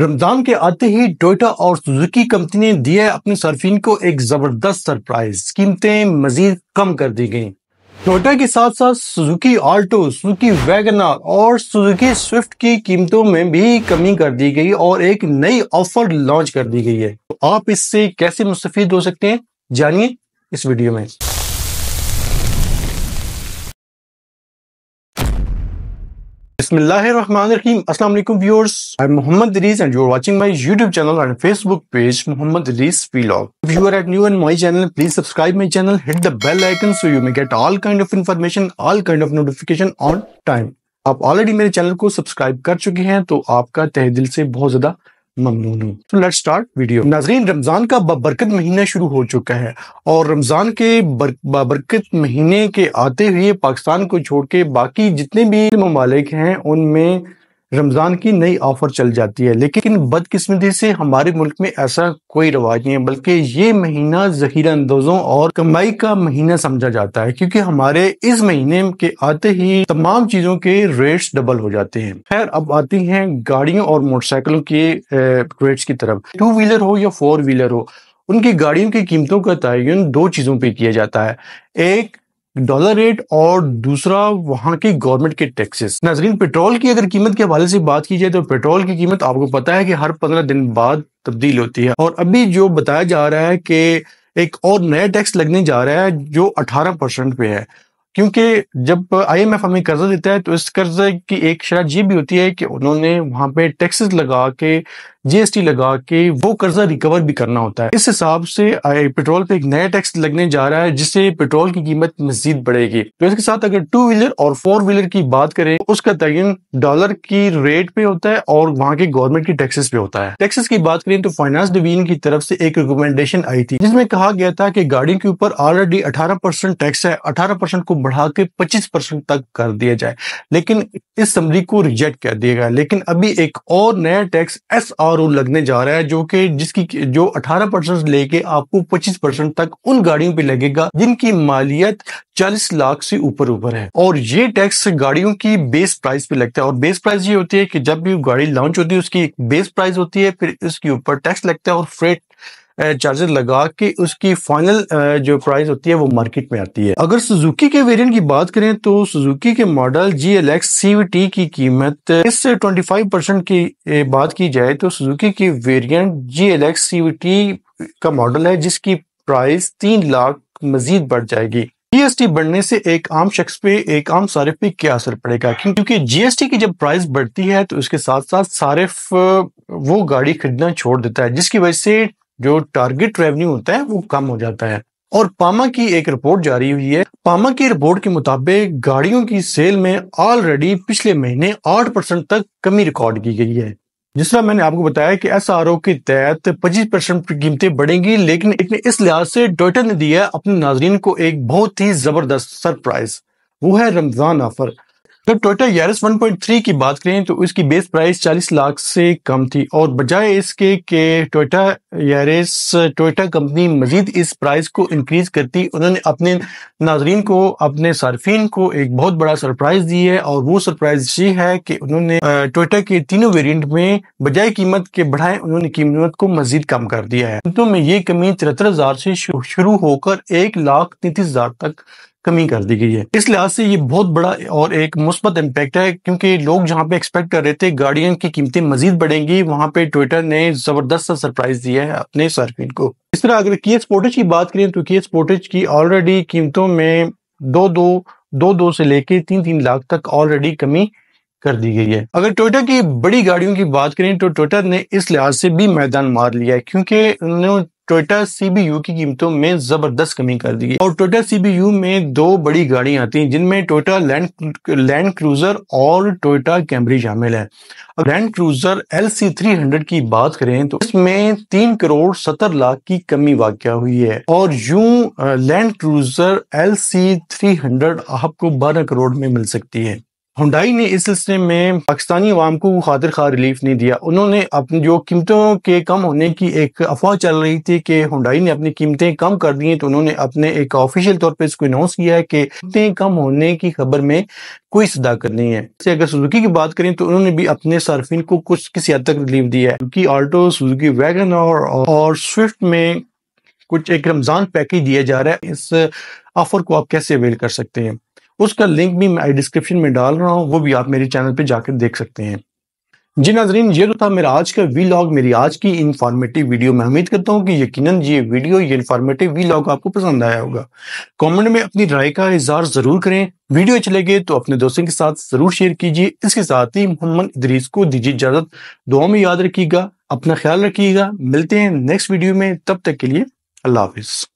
रमजान के आते ही टोयोटा और सुजुकी कंपनी ने दिया अपने सर्फिन को एक जबरदस्त सरप्राइज कीमतें मजीद कम कर दी गई टोयोटा के साथ साथ सुजुकी आल्टो सुजुकी वैगनार और सुजुकी स्विफ्ट की कीमतों में भी कमी कर दी गई और एक नई ऑफर लॉन्च कर दी गई है तो आप इससे कैसे मुस्तफ़ हो सकते हैं जानिए इस वीडियो में बसमीम अल्लाम viewers I am Mohammad Reez and you are watching my YouTube channel and Facebook page Mohammad Reez vlog if you are at new and my channel please subscribe my channel hit the bell icon so you may get all kind of information all kind of notification on time आप already मेरे channel को subscribe कर चुके हैं तो आपका तह दिल से बहुत ज्यादा ममनून हूँ तो लेट स्टार्ट वीडियो नाजरीन रमज़ान का बबरकत महीना शुरू हो चुका है और रमज़ान के बबरकत महीने के आते हुए पाकिस्तान को छोड़ के बाकी जितने भी ममालिक हैं उनमें रमज़ान की नई ऑफर चल जाती है लेकिन बदकिस्मती से हमारे मुल्क में ऐसा कोई रवाज नहीं है बल्कि ये महीना जहीरा अंदोजों और कमाई का महीना समझा जाता है क्योंकि हमारे इस महीने के आते ही तमाम चीज़ों के रेट्स डबल हो जाते हैं खैर अब आती हैं गाड़ियों और मोटरसाइकिलों के रेट्स की तरफ टू व्हीलर हो या फोर व्हीलर हो उनकी गाड़ियों की कीमतों का तयन दो चीज़ों पर किया जाता है एक डॉलर रेट और दूसरा वहां की गवर्नमेंट के टैक्सेस नाजरीन पेट्रोल की अगर कीमत के हवाले से बात की जाए तो पेट्रोल की कीमत आपको पता है कि हर पंद्रह दिन बाद तब्दील होती है और अभी जो बताया जा रहा है कि एक और नया टैक्स लगने जा रहा है जो अठारह परसेंट पे है क्योंकि जब आईएमएफ हमें कर्जा देता है तो इस कर्जे की एक शर्त ये भी होती है कि उन्होंने वहां पे टैक्सेस लगा के जीएसटी लगा के वो कर्जा रिकवर भी करना होता है इस हिसाब से पेट्रोल पे एक नया टैक्स लगने जा रहा है जिससे पेट्रोल की कीमत मजीद बढ़ेगी तो इसके साथ अगर टू व्हीलर और फोर व्हीलर की बात करें तो उसका तयन डॉलर की रेट पे होता है और वहाँ के गवर्नमेंट की टैक्सेस पे होता है टैक्सेस की बात करें तो फाइनेंस डिवीजन की तरफ से एक रिकमेंडेशन आई थी जिसमें कहा गया था की गाड़ियों के ऊपर ऑलरेडी अठारह परसेंट टैक्स है अठारह परसेंट को बढ़ा के पच्चीस परसेंट तक कर दिया जाए लेकिन इस समरी को रिजेक्ट कर दिया गया लेकिन अभी एक और नया टैक्स एस आर उन लगने जा रहा है जो कि जिसकी जो 18 परसेंट लेके आपको 25 परसेंट तक उन गाड़ियों पे लगेगा जिनकी मालियत 40 लाख से ऊपर ऊपर है और ये टैक्स गाड़ियों की बेस प्राइस पे लगता है और बेस प्राइस ये होती है कि जब भी गाड़ी लॉन्च होती है उसकी एक बेस प्राइस होती है फिर इसके ऊपर टैक्स लगता है और फ्रेट चार्जर लगा के उसकी फाइनल जो प्राइस होती है वो मार्केट में आती है अगर सुजुकी के वेरिएंट की बात करें तो सुजुकी के model G L X CVT की कीमत इस 25 परसेंट की बात की जाए तो सुजुकी के variant G L X CVT का मॉडल है जिसकी प्राइस तीन लाख मजीद बढ़ जाएगी जीएसटी बढ़ने से एक आम शख्स पे एक आम सारिफ पे क्या असर पड़ेगा क्योंकि जीएसटी की जब प्राइस बढ़ती है तो उसके साथ साथ सारिफ वो गाड़ी खरीदना छोड़ देता है जिसकी वजह से जो टारगेट रेवेन्यू होता है वो कम हो जाता है और पामा की एक रिपोर्ट जारी हुई है पामा की रिपोर्ट के मुताबिक गाड़ियों की सेल में ऑलरेडी पिछले महीने 8 परसेंट तक कमी रिकॉर्ड की गई है जिस तरह मैंने आपको बताया कि एस आर ओ के तहत पच्चीस परसेंट की कीमतें बढ़ेंगी लेकिन इतने इस लिहाज से टोयोटा ने दिया अपने नाजरीन को एक बहुत ही जबरदस्त सरप्राइज वो है रमजान ऑफर जब टोयोटा यारिस 1.3 की बात करें तो उसकी बेस प्राइस 40 लाख से कम थी और बजाय इसके के टोयोटा यारिस टोयोटा कंपनी मजीद इस प्राइस को इंक्रीज करती उन्होंने अपने नाजरीन को अपने सार्फिन को एक बहुत बड़ा सरप्राइज दी है और वो सरप्राइज ये है कि उन्होंने टोयोटा के तीनों वेरियंट में बजाय कीमत के बढ़ाए उन्होंने कीमत को मजीद कम कर दिया है कीमतों में ये कमी तिहत्तर से शुरू होकर एक लाख तैतीस तक कमी कर दी गई है इस लिहाज से ये बहुत बड़ा और एक मुस्बत इम्पैक्ट है क्योंकि लोग जहाँ पे एक्सपेक्ट कर रहे थे गाड़ियों की कीमतें मजीद बढ़ेंगी वहाँ पे ट्विटर ने जबरदस्त सरप्राइज दिया है अपने सार्फिन को इस तरह अगर किया स्पोर्टेज की बात करें तो किए स्पोर्टेज की ऑलरेडी कीमतों में दो दो दो दो से लेकर तीन तीन लाख तक ऑलरेडी कमी कर दी गई है अगर टोयोटा की बड़ी गाड़ियों की बात करें तो टोयोटा ने इस लिहाज से भी मैदान मार लिया है क्योंकि टोयोटा सीबीयू की कीमतों में जबरदस्त कमी कर दी और टोयोटा सीबीयू में दो बड़ी गाड़ियां आती हैं जिनमें टोयोटा लैंड लैंड क्रूजर और टोयोटा कैमरी शामिल है अब land cruiser L C three hundred की बात करें तो इसमें तीन करोड़ सत्तर लाख की कमी वाक्य हुई है और यू land cruiser L C three hundred आपको बारह करोड़ में मिल सकती है हुंडाई ने इस सिलसिले में पाकिस्तानी अवाम को खातिर खा रिलीफ नहीं दिया उन्होंने अपनी जो कीमतों के कम होने की एक अफवाह चल रही थी कि हुंडाई ने अपनी कीमतें कम कर दी हैं तो उन्होंने अपने एक ऑफिशियल तौर पे इसको अनाउंस किया है कि कीमतें कम होने की खबर में कोई सदाकत नहीं है अगर सुजुकी की बात करें तो उन्होंने भी अपने सार्फिन को कुछ किसी हद तक रिलीफ दिया है क्योंकि ऑल्टो सुजुकी वैगन और, और स्विफ्ट में कुछ एक रमजान पैकेज दिया जा रहा है इस ऑफर को आप कैसे अवेल कर सकते हैं उसका लिंक भी मैं डिस्क्रिप्शन में डाल रहा हूँ वो भी आप मेरे चैनल पर जाकर देख सकते हैं जी नाजरीन ये तो था मेरा आज का वी लॉग मेरी आज की इन्फॉर्मेटिव वीडियो मैं उम्मीद करता हूँ कि यकीनन ये वीडियो ये इन्फॉर्मेटिव वी आपको पसंद आया होगा कमेंट में अपनी राय का इजहार जरूर करें वीडियो अच्छी लगे तो अपने दोस्तों के साथ जरूर शेयर कीजिए इसके साथ ही मोहम्मद इदरीस को दीजिए इजाजत दुआ में याद रखिएगा अपना ख्याल रखिएगा मिलते हैं नेक्स्ट वीडियो में तब तक के लिए अल्लाह हाफिज़